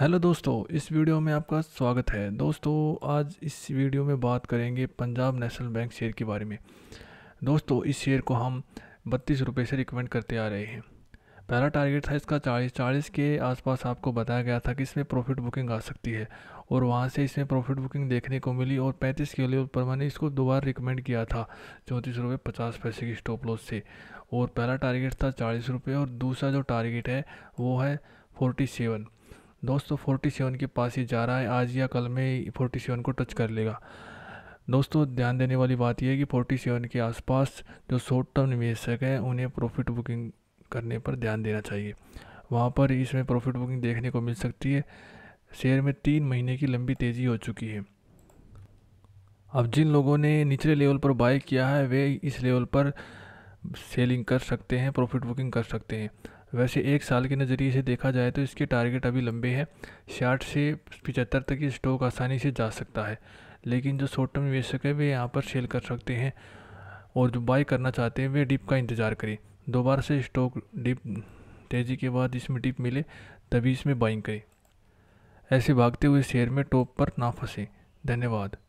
hello दोस्तों इस video में आपका स्वागत है दोस्तों आज इस वीडियो में बात करेंगे पंजाब नेशनल बैंक शेयर के बारे में दोस्तों इस शेयर को हम बत्तीस रुपये से रिकमेंड करते आ रहे हैं पहला टारगेट था इसका चालीस चालीस के आसपास आपको बताया गया था कि इसमें प्रॉफिट बुकिंग आ सकती है और वहाँ से इसमें प्रॉफिट बुकिंग देखने को मिली और पैंतीस के लिए पर मैंने इसको दोबारा रिकमेंड किया था चौंतीस रुपये पचास पैसे की स्टॉप लॉस से और पहला टारगेट था चालीस रुपये और दूसरा जो टारगेट है वो है फोर्टी सेवन दोस्तों 47 के पास ही जा रहा है आज या कल में 47 को टच कर लेगा दोस्तों ध्यान देने वाली बात यह है कि 47 के आसपास जो शॉर्ट टर्म निवेशक हैं उन्हें प्रॉफिट बुकिंग करने पर ध्यान देना चाहिए वहाँ पर इसमें प्रॉफिट बुकिंग देखने को मिल सकती है शेयर में तीन महीने की लंबी तेज़ी हो चुकी है अब जिन लोगों ने निचले लेवल पर बाय किया है वे इस लेवल पर सेलिंग कर सकते हैं प्रॉफिट बुकिंग कर सकते हैं वैसे एक साल के नज़रिए से देखा जाए तो इसके टारगेट अभी लंबे हैं साठ से पिचहत्तर तक ये स्टॉक आसानी से जा सकता है लेकिन जो शॉर्ट टर्म निवेशक है वे यहाँ पर सेल कर सकते हैं और जो बाई करना चाहते हैं वे डिप का इंतज़ार करें दोबारा से स्टॉक डिप तेज़ी के बाद इसमें डिप मिले तभी इसमें बाइंग करें ऐसे भागते हुए शेयर में टॉप पर ना फंसें धन्यवाद